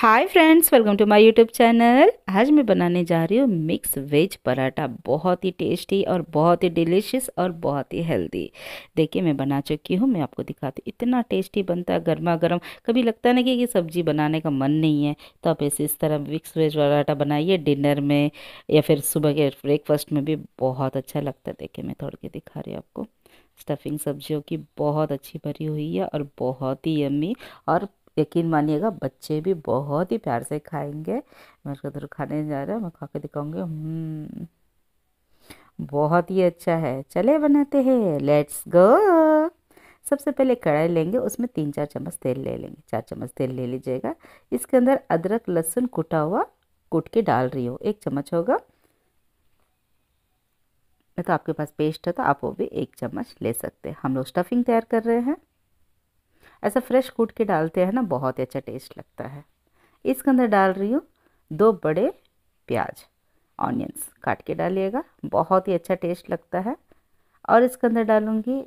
hi friends welcome to my YouTube channel आज मैं बनाने जा रही हूँ मिक्स वेज पराठा बहुत ही टेस्टी और बहुत ही डिलीशियस और बहुत ही हेल्दी देखिए मैं बना चुकी हूँ मैं आपको दिखाती हूँ इतना टेस्टी बनता है गर्मा गर्म कभी लगता नहीं कि सब्जी बनाने का मन नहीं है तो आप ऐसे इस तरह मिक्स वेज पराठा बनाइए डिनर में या फिर सुबह के ब्रेकफास्ट में भी बहुत अच्छा लगता है देखिए मैं थोड़ी के दिखा रही हूँ आपको स्टफिंग सब्जियों की बहुत अच्छी भरी हुई है और बहुत ही यम्मी और यकीन मानिएगा बच्चे भी बहुत ही प्यार से खाएंगे मैं उसका उधर खाने जा रहा हूँ मैं खा के दिखाऊँगी हम्म, बहुत ही अच्छा है चले बनाते हैं लेट्स गो सबसे पहले कढ़ाई लेंगे उसमें तीन चार चम्मच तेल ले लेंगे चार चम्मच तेल ले लीजिएगा इसके अंदर अदरक लहसुन कुटा हुआ कूट के डाल रही हूँ एक चम्मच होगा तो आपके पास पेस्ट है तो आप वो भी एक चम्मच ले सकते हैं हम लोग स्टफिंग तैयार कर रहे हैं ऐसा फ्रेश कूट के डालते हैं ना बहुत ही अच्छा टेस्ट लगता है इसके अंदर डाल रही हूँ दो बड़े प्याज ऑनियंस काट के डालिएगा बहुत ही अच्छा टेस्ट लगता है और इसके अंदर डालूँगी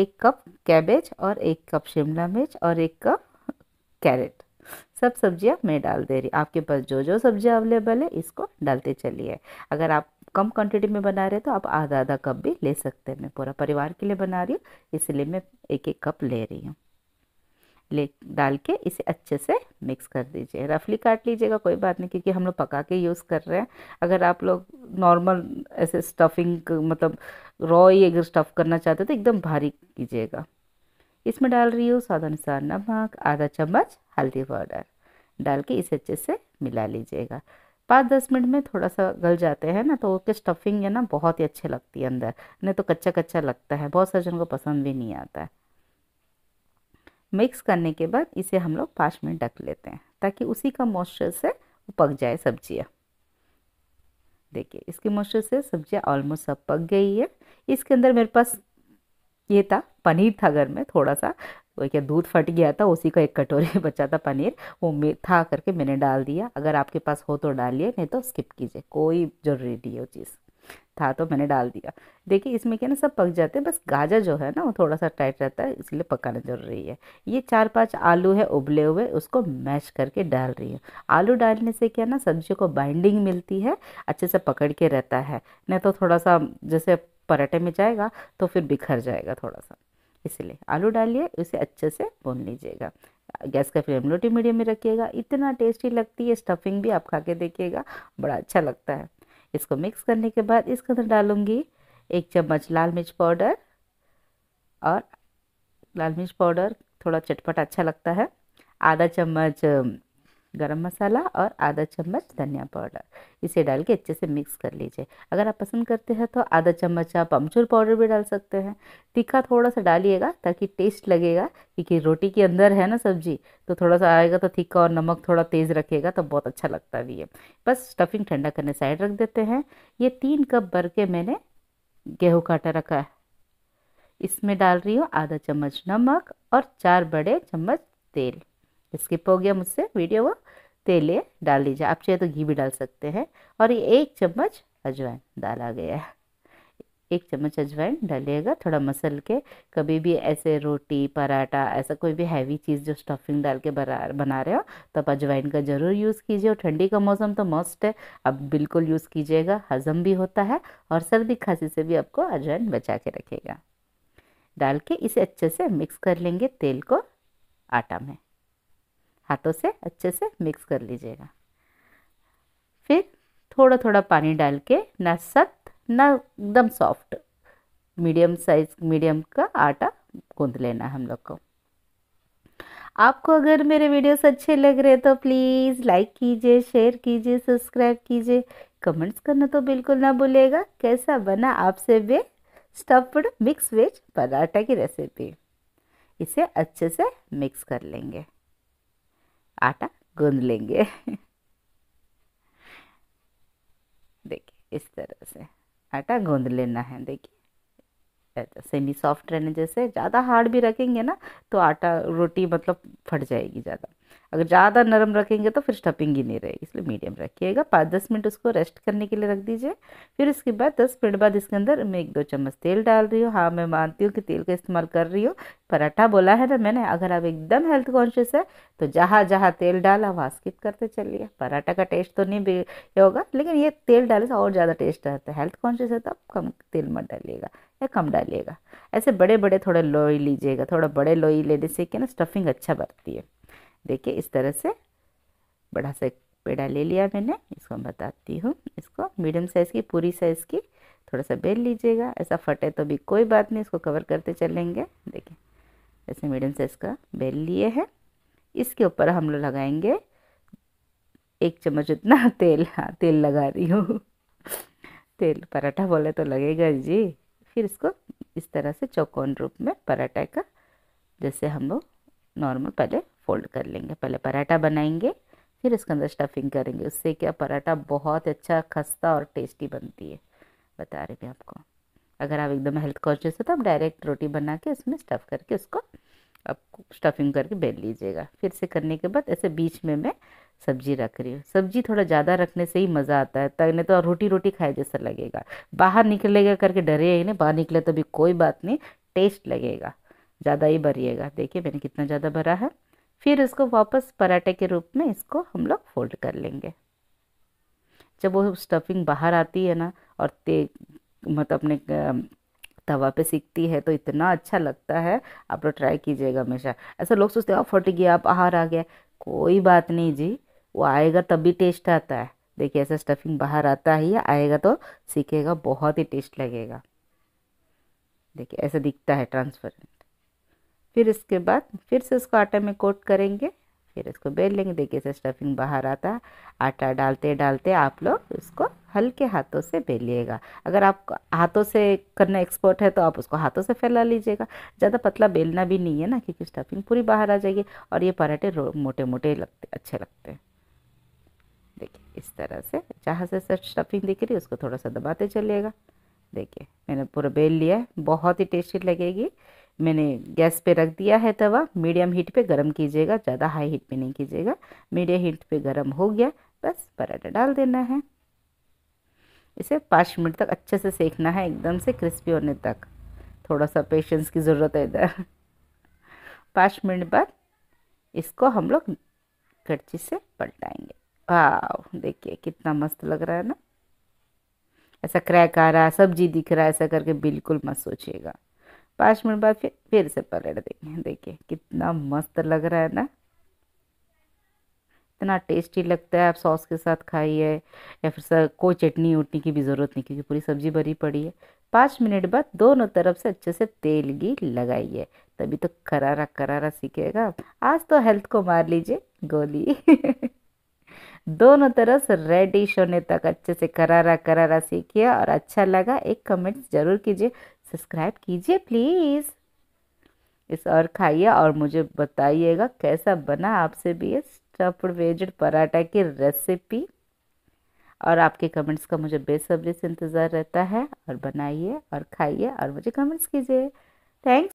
एक कप कैबेज और एक कप शिमला मिर्च और एक कप कैरेट सब सब्जियां मैं डाल दे रही आपके पास जो जो सब्जी अवेलेबल है इसको डालते चलिए अगर आप कम क्वांटिटी में बना रहे तो आप आधा आधा कप भी ले सकते हैं मैं पूरा परिवार के लिए बना रही हूँ इसलिए मैं एक एक कप ले रही हूँ ले डाल के इसे अच्छे से मिक्स कर दीजिए रफली काट लीजिएगा कोई बात नहीं क्योंकि हम लोग पका के यूज़ कर रहे हैं अगर आप लोग नॉर्मल ऐसे स्टफिंग मतलब रॉ ही अगर स्टफ़ करना चाहते तो एकदम भारी कीजिएगा इसमें डाल रही हूँ स्वाद अनुसार नमक आधा चम्मच हल्दी पाउडर डाल के इसे अच्छे से मिला लीजिएगा पाँच दस मिनट में थोड़ा सा गल जाते हैं ना तो उसके स्टफिंग है ना बहुत ही अच्छे लगती है अंदर नहीं तो कच्चा कच्चा लगता है बहुत सारे जन को पसंद भी नहीं आता है मिक्स करने के बाद इसे हम लोग पाँच मिनट ढक लेते हैं ताकि उसी का मॉइस्चर से पक जाए सब्जियाँ देखिए इसके मॉइस्चर से सब्जियाँ ऑलमोस्ट सब पक गई है इसके अंदर मेरे पास ये था पनीर था घर में थोड़ा सा क्या दूध फट गया था उसी का एक कटोरी बचा था पनीर वो मे था करके मैंने डाल दिया अगर आपके पास हो तो डालिए नहीं तो स्किप कीजिए कोई ज़रूरी नहीं है वो चीज़ था तो मैंने डाल दिया देखिए इसमें क्या ना सब पक जाते हैं बस गाजर जो है ना वो थोड़ा सा टाइट रहता है इसलिए पकाना जरूरी है ये चार पांच आलू है उबले हुए उसको मैश करके डाल रही है आलू डालने से क्या ना सब्जी को बाइंडिंग मिलती है अच्छे से पकड़ के रहता है नहीं तो थोड़ा सा जैसे पराठे में जाएगा तो फिर बिखर जाएगा थोड़ा सा इसलिए आलू डालिए उसे अच्छे से भून लीजिएगा गैस का फ्लेम लो मीडियम में रखिएगा इतना टेस्टी लगती है स्टफिंग भी आप खा के देखिएगा बड़ा अच्छा लगता है इसको मिक्स करने के बाद इसके अंदर डालूँगी एक चम्मच लाल मिर्च पाउडर और लाल मिर्च पाउडर थोड़ा चटपट अच्छा लगता है आधा चम्मच गरम मसाला और आधा चम्मच धनिया पाउडर इसे डाल के अच्छे से मिक्स कर लीजिए अगर आप पसंद करते हैं तो आधा चम्मच आप अमचूर पाउडर भी डाल सकते हैं तीखा थोड़ा सा डालिएगा ताकि टेस्ट लगेगा क्योंकि रोटी के अंदर है ना सब्जी तो थोड़ा सा आएगा तो तीखा और नमक थोड़ा तेज़ रखेगा तो बहुत अच्छा लगता भी है बस स्टफिंग ठंडा करने साइड रख देते हैं ये तीन कप भर के मैंने गेहूँ का आटा रखा है इसमें डाल रही हूँ आधा चम्मच नमक और चार बड़े चम्मच तेल स्किप हो गया मुझसे वीडियो वो तेल डाल लीजिए आप चाहे तो घी भी डाल सकते हैं और ये एक चम्मच अजवाइन डाला गया है एक चम्मच अजवाइन डालिएगा थोड़ा मसल के कभी भी ऐसे रोटी पराठा ऐसा कोई भी हैवी चीज़ जो स्टफिंग डाल के बना बना रहे हो तो आप अजवाइन का ज़रूर यूज़ कीजिए और ठंडी का मौसम तो मस्ट है आप बिल्कुल यूज़ कीजिएगा हज़म भी होता है और सर्दी खांसी से भी आपको अजवाइन बचा के रखेगा डाल के इसे अच्छे से मिक्स कर लेंगे तेल को आटा में हाथों से अच्छे से मिक्स कर लीजिएगा फिर थोड़ा थोड़ा पानी डाल के ना सख्त ना एकदम सॉफ्ट मीडियम साइज मीडियम का आटा गूंद लेना हम लोग को आपको अगर मेरे वीडियोस अच्छे लग रहे तो प्लीज़ लाइक कीजिए शेयर कीजिए सब्सक्राइब कीजिए कमेंट्स करना तो बिल्कुल ना भूलेगा कैसा बना आपसे वे स्टफ्ड मिक्स वेज पराठा की रेसिपी इसे अच्छे से मिक्स कर लेंगे आटा गूंद लेंगे देखिए इस तरह से आटा गूंद लेना है देखिए सेमी सॉफ्ट तो रहने जैसे ज़्यादा हार्ड भी रखेंगे ना तो आटा रोटी मतलब फट जाएगी ज़्यादा अगर ज़्यादा नरम रखेंगे तो फिर स्टफिंग ही नहीं रहेगी इसलिए मीडियम रखिएगा पाँच दस मिनट उसको रेस्ट करने के लिए रख दीजिए फिर इसके बाद दस मिनट बाद इसके अंदर मैं एक दो चम्मच तेल डाल रही हूँ हाँ मैं मानती हूँ कि तेल का इस्तेमाल कर रही हूँ पराठा बोला है ना मैंने अगर आप एकदम हेल्थ कॉन्शियस है तो जहाँ जहाँ तेल डाला वहाँ स्किप करते चलिए पराठा का टेस्ट तो नहीं होगा लेकिन ये तेल डालने से तो और ज़्यादा टेस्ट रहता है हेल्थ कॉन्शियस है तो आप कम तेल मत डालिएगा या कम डालिएगा ऐसे बड़े बड़े थोड़े लोई लीजिएगा थोड़ा बड़े लोई लेने से क्या ना स्टफिंग अच्छा बरती है देखिए इस तरह से बड़ा सा पेड़ा ले लिया मैंने इसको मैं बताती हूँ इसको मीडियम साइज़ की पूरी साइज़ की थोड़ा सा बेल लीजिएगा ऐसा फटे तो भी कोई बात नहीं इसको कवर करते चलेंगे देखिए ऐसे मीडियम साइज़ का बेल लिए है इसके ऊपर हम लोग लगाएंगे एक चम्मच उतना तेल हाँ तेल लगा रही हूँ तेल पराठा बोले तो लगेगा जी फिर इसको इस तरह से चौकोन रूप में पराठा का जैसे हम लोग नॉर्मल पहले फोल्ड कर लेंगे पहले पराठा बनाएंगे फिर इसके अंदर स्टफिंग करेंगे उससे क्या पराठा बहुत अच्छा खस्ता और टेस्टी बनती है बता रही मैं आपको अगर आप एकदम हेल्थ कॉन्शियस हो तो आप डायरेक्ट रोटी बना के इसमें स्टफ़ करके उसको आप स्टफिंग करके बेल लीजिएगा फिर से करने के बाद ऐसे बीच में मैं सब्जी रख रही हूँ सब्जी थोड़ा ज़्यादा रखने से ही मज़ा आता है तब नहीं तो रोटी रोटी खाए जैसा लगेगा बाहर निकलेगा करके डरे ही नहीं बाहर निकले तो भी कोई बात नहीं टेस्ट लगेगा ज़्यादा ही भरिएगा देखिए मैंने कितना ज़्यादा भरा है फिर इसको वापस पराठे के रूप में इसको हम लोग फोल्ड कर लेंगे जब वो स्टफिंग बाहर आती है ना और ते मतलब अपने तवा पे सीखती है तो इतना अच्छा लगता है आप लोग ट्राई कीजिएगा हमेशा ऐसा लोग सोचते हैं फट गया आप आहार आ गया कोई बात नहीं जी वो आएगा तभी टेस्ट आता है देखिए ऐसा स्टफिंग बाहर आता ही आएगा तो सीखेगा बहुत ही टेस्ट लगेगा देखिए ऐसा दिखता है ट्रांसफर फिर इसके बाद फिर से उसको आटे में कोट करेंगे फिर इसको बेल लेंगे देखिए से स्टफिंग बाहर आता है आटा डालते डालते आप लोग इसको हल्के हाथों से बेलिएगा अगर आप हाथों से करना एक्सपर्ट है तो आप उसको हाथों से फैला लीजिएगा ज़्यादा पतला बेलना भी नहीं है ना क्योंकि स्टफिंग पूरी बाहर आ जाएगी और ये पराठे मोटे मोटे लगते अच्छे लगते हैं देखिए इस तरह से जहाँ से स्टफिंग दिख रही है उसको थोड़ा सा दबाते चलिएगा देखिए मैंने पूरा बेल लिया है बहुत ही टेस्टी लगेगी मैंने गैस पे रख दिया है तवा मीडियम हीट पे गरम कीजिएगा ज़्यादा हाई हीट पे नहीं कीजिएगा मीडियम हीट पे गरम हो गया बस पराठा डाल देना है इसे पाँच मिनट तक अच्छे से सेकना है एकदम से क्रिस्पी होने तक थोड़ा सा पेशेंस की ज़रूरत है इधर पाँच मिनट बाद इसको हम लोग कड़ची से पलटाएंगे वाह देखिए कितना मस्त लग रहा है ना ऐसा क्रैक आ रहा है सब्जी दिख रहा है ऐसा करके बिल्कुल मत सोचिएगा पाँच मिनट बाद फिर फिर से पलट देंगे देखिए कितना मस्त लग रहा है ना इतना टेस्टी लगता है आप सॉस के साथ खाइए या फिर सर कोई चटनी उटनी की भी ज़रूरत नहीं क्योंकि पूरी सब्ज़ी भरी पड़ी है पाँच मिनट बाद दोनों तरफ से अच्छे से तेल घी लगाइए तभी तो करारा करारा सीखेगा आज तो हेल्थ को मार लीजिए गोली दोनों तरफ से रेडिश होने तक अच्छे से करारा करारा सीखिए और अच्छा लगा एक कमेंट ज़रूर कीजिए सब्सक्राइब कीजिए प्लीज़ इस और खाइए और मुझे बताइएगा कैसा बना आपसे भी ये स्टफ्ड वेज पराठा की रेसिपी और आपके कमेंट्स का मुझे बेसब्री से इंतज़ार रहता है और बनाइए और खाइए और मुझे कमेंट्स कीजिए थैंक्स